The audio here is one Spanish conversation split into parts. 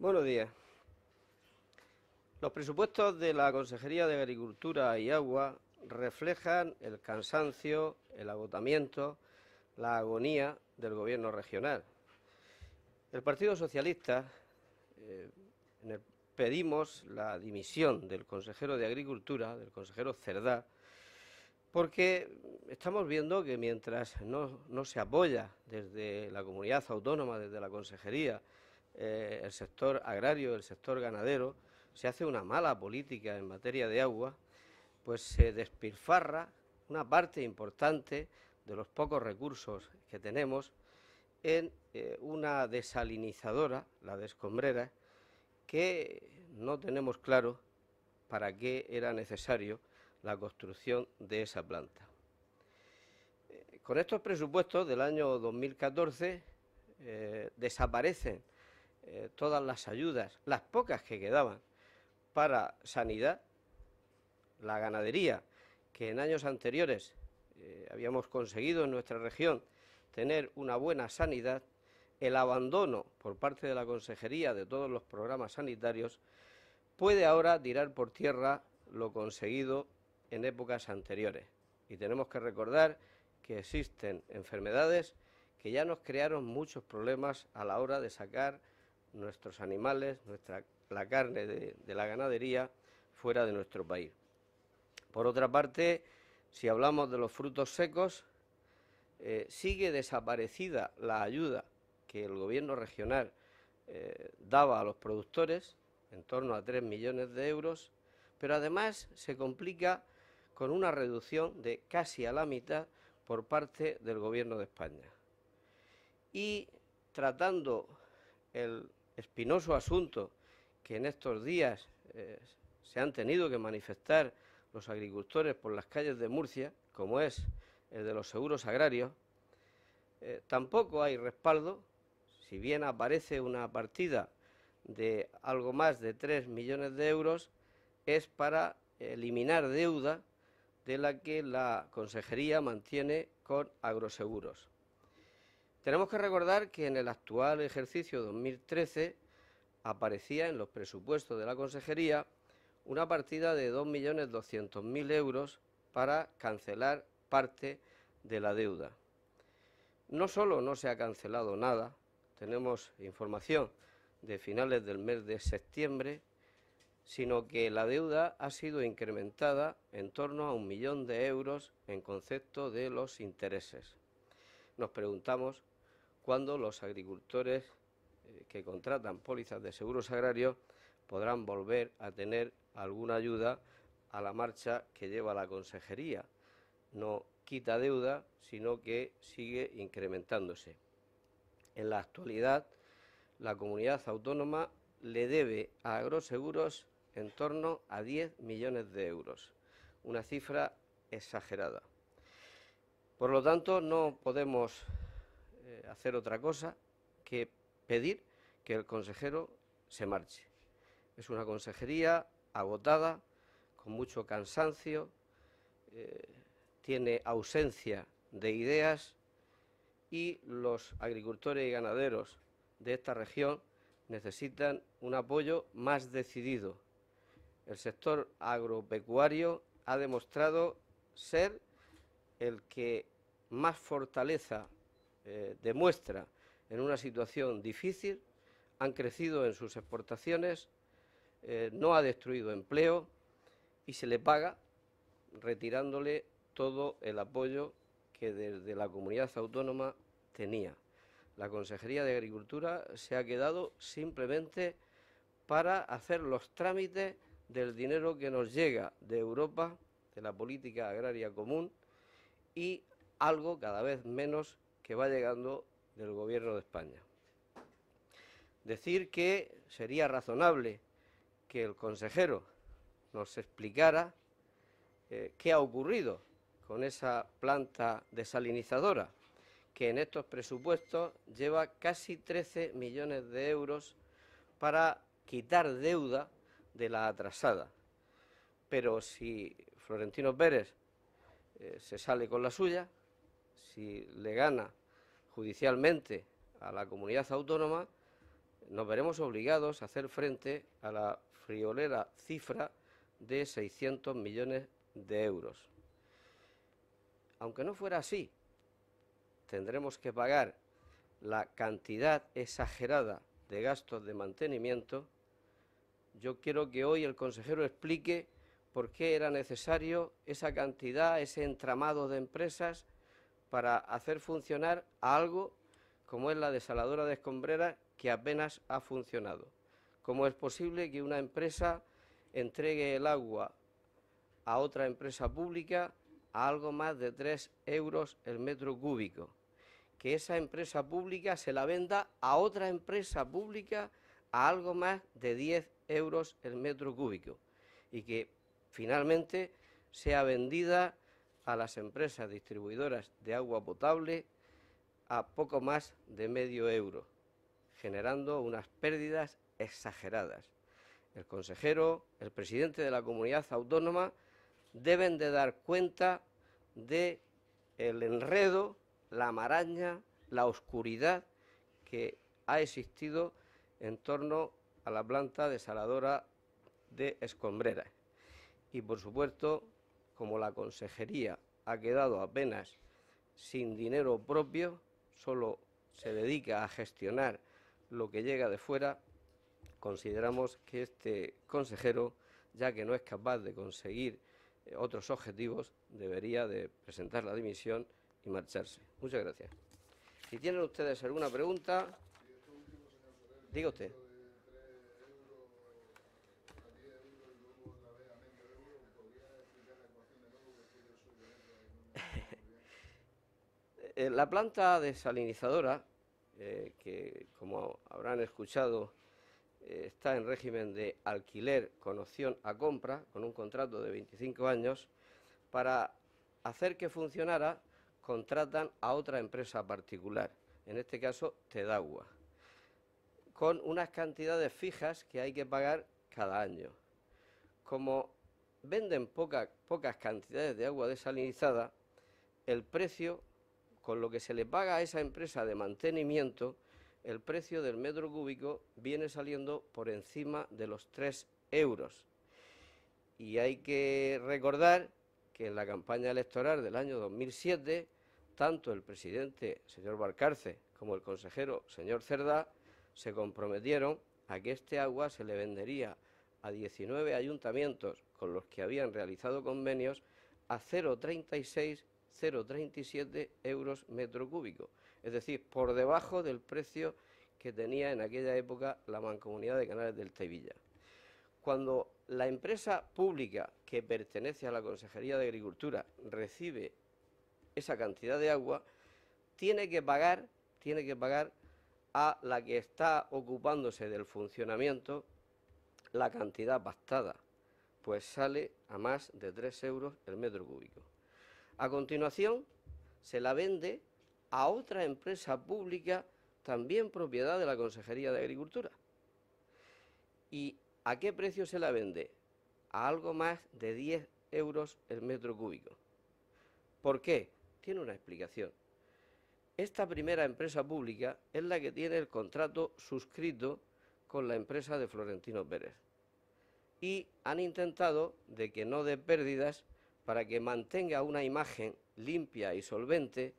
Buenos días. Los presupuestos de la Consejería de Agricultura y Agua reflejan el cansancio, el agotamiento, la agonía del Gobierno regional. El Partido Socialista eh, pedimos la dimisión del consejero de Agricultura, del consejero Cerdá, porque estamos viendo que mientras no se apoya desde la comunidad autónoma, desde la Consejería, eh, el sector agrario, el sector ganadero, se hace una mala política en materia de agua, pues se despilfarra una parte importante de los pocos recursos que tenemos en eh, una desalinizadora, la de que no tenemos claro para qué era necesario la construcción de esa planta. Eh, con estos presupuestos del año 2014 desaparecen eh, todas las ayudas, las pocas que quedaban para sanidad, la ganadería, que en años anteriores eh, habíamos conseguido en nuestra región tener una buena sanidad, el abandono por parte de la Consejería de todos los programas sanitarios puede ahora tirar por tierra lo conseguido en épocas anteriores. Y tenemos que recordar que existen enfermedades que ya nos crearon muchos problemas a la hora de sacar nuestros animales, nuestra, la carne de, la ganadería fuera de nuestro país. Por otra parte, si hablamos de los frutos secos, eh, sigue desaparecida la ayuda que el gobierno regional eh, daba a los productores, en torno a 3 millones de euros, pero además se complica con una reducción de casi a la mitad por parte del Gobierno de España. Y tratando el espinoso asunto que en estos días eh, se han tenido que manifestar los agricultores por las calles de Murcia, como es el de los seguros agrarios, eh, tampoco hay respaldo, si bien aparece una partida de algo más de 3 millones de euros, es para eliminar deuda de la que la consejería mantiene con agroseguros. Tenemos que recordar que en el actual ejercicio 2013 aparecía en los presupuestos de la Consejería una partida de 2.200.000 euros para cancelar parte de la deuda. No solo no se ha cancelado nada, tenemos información de finales del mes de septiembre, sino que la deuda ha sido incrementada en torno a un millón de euros en concepto de los intereses. Nos preguntamos cuando los agricultores eh, que contratan pólizas de seguros agrarios podrán volver a tener alguna ayuda a la marcha que lleva la consejería. No quita deuda, sino que sigue incrementándose. En la actualidad, la comunidad autónoma le debe a Agroseguros en torno a 10 millones de euros, una cifra exagerada. Por lo tanto, no podemos eh, hacer otra cosa que pedir que el consejero se marche. Es una consejería agotada, con mucho cansancio, eh, tiene ausencia de ideas y los agricultores y ganaderos de esta región necesitan un apoyo más decidido. El sector agropecuario ha demostrado ser el que más fortaleza eh, demuestra en una situación difícil, han crecido en sus exportaciones, eh, no ha destruido empleo y se le paga retirándole todo el apoyo que desde la comunidad autónoma tenía. La Consejería de Agricultura se ha quedado simplemente para hacer los trámites del dinero que nos llega de Europa, de la política agraria común, y algo cada vez menos que va llegando del gobierno de España. Decir que sería razonable que el consejero nos explicara eh, qué ha ocurrido con esa planta desalinizadora, que en estos presupuestos lleva casi 13 millones de euros para quitar deuda de la atrasada. Pero si Florentino Pérez eh, se sale con la suya, si le gana judicialmente a la comunidad autónoma, nos veremos obligados a hacer frente a la friolera cifra de 600 millones de euros. Aunque no fuera así, tendremos que pagar la cantidad exagerada de gastos de mantenimiento. Yo quiero que hoy el consejero explique por qué era necesario esa cantidad, ese entramado de empresas para hacer funcionar algo como es la desaladora de escombreras que apenas ha funcionado. ¿Cómo es posible que una empresa entregue el agua a otra empresa pública a algo más de 3 euros el metro cúbico? Que esa empresa pública se la venda a otra empresa pública a algo más de 10 euros el metro cúbico y que finalmente sea vendida a las empresas distribuidoras de agua potable a poco más de medio euro, generando unas pérdidas exageradas. El consejero, el presidente de la comunidad autónoma, deben de dar cuenta de el enredo, la maraña, la oscuridad que ha existido en torno a la planta desaladora de Escombrera. Y por supuesto, como la consejería ha quedado apenas sin dinero propio, solo se dedica a gestionar lo que llega de fuera, consideramos que este consejero, ya que no es capaz de conseguir eh, otros objetivos, debería de presentar la dimisión y marcharse. Muchas gracias. Si tienen ustedes alguna pregunta, diga usted. Eh, la planta desalinizadora, eh, que como habrán escuchado, eh, está en régimen de alquiler con opción a compra, con un contrato de 25 años, para hacer que funcionara, contratan a otra empresa particular, en este caso Tedagua, con unas cantidades fijas que hay que pagar cada año. Como venden pocas cantidades de agua desalinizada, el precio con lo que se le paga a esa empresa de mantenimiento, el precio del metro cúbico viene saliendo por encima de los 3 euros. Y hay que recordar que en la campaña electoral del año 2007, tanto el presidente, señor Barcarce, como el consejero, señor Cerdá, se comprometieron a que este agua se le vendería a 19 ayuntamientos con los que habían realizado convenios a 0,36 0,37 euros metro cúbico, es decir, por debajo del precio que tenía en aquella época la mancomunidad de canales del Tevilla. Cuando la empresa pública que pertenece a la Consejería de Agricultura recibe esa cantidad de agua, tiene que pagar, tiene que pagar a la que está ocupándose del funcionamiento la cantidad bastada, pues sale a más de 3 euros el metro cúbico. A continuación, se la vende a otra empresa pública también propiedad de la Consejería de Agricultura. ¿Y a qué precio se la vende? A algo más de 10 euros el metro cúbico. ¿Por qué? Tiene una explicación. Esta primera empresa pública es la que tiene el contrato suscrito con la empresa de Florentino Pérez y han intentado de que no dé pérdidas para que mantenga una imagen limpia y solvente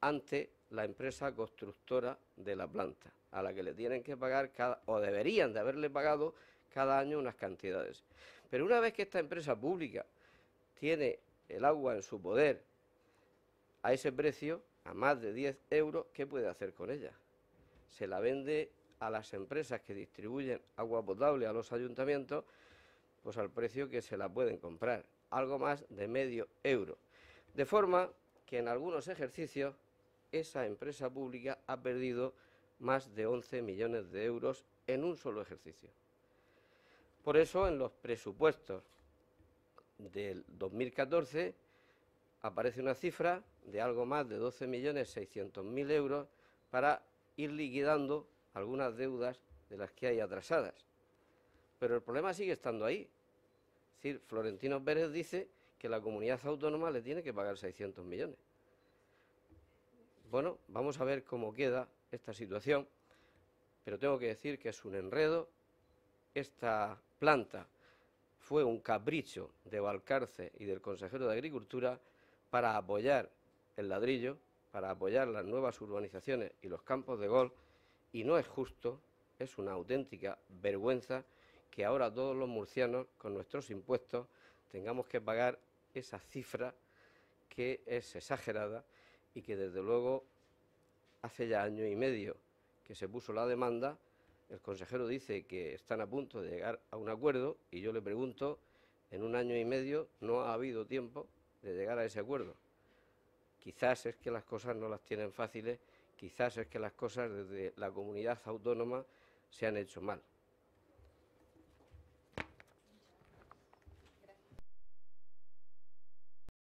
ante la empresa constructora de la planta, a la que le tienen que pagar o deberían de haberle pagado cada año unas cantidades. Pero una vez que esta empresa pública tiene el agua en su poder a ese precio, a más de 10 euros, ¿qué puede hacer con ella? Se la vende a las empresas que distribuyen agua potable a los ayuntamientos, pues al precio que se la pueden comprar algo más de medio euro. De forma que en algunos ejercicios esa empresa pública ha perdido más de 11 millones de euros en un solo ejercicio. Por eso en los presupuestos del 2014 aparece una cifra de algo más de 12.600.000 euros para ir liquidando algunas deudas de las que hay atrasadas. Pero el problema sigue estando ahí, decir, Florentino Pérez dice que la comunidad autónoma le tiene que pagar 600 millones. Bueno, vamos a ver cómo queda esta situación, pero tengo que decir que es un enredo. Esta planta fue un capricho de Valcarce y del consejero de Agricultura para apoyar el ladrillo, para apoyar las nuevas urbanizaciones y los campos de golf, y no es justo, es una auténtica vergüenza que ahora todos los murcianos, con nuestros impuestos, tengamos que pagar esa cifra que es exagerada y que desde luego hace ya año y medio que se puso la demanda, el consejero dice que están a punto de llegar a un acuerdo y yo le pregunto, en un año y medio no ha habido tiempo de llegar a ese acuerdo. Quizás es que las cosas no las tienen fáciles, quizás es que las cosas desde la comunidad autónoma se han hecho mal.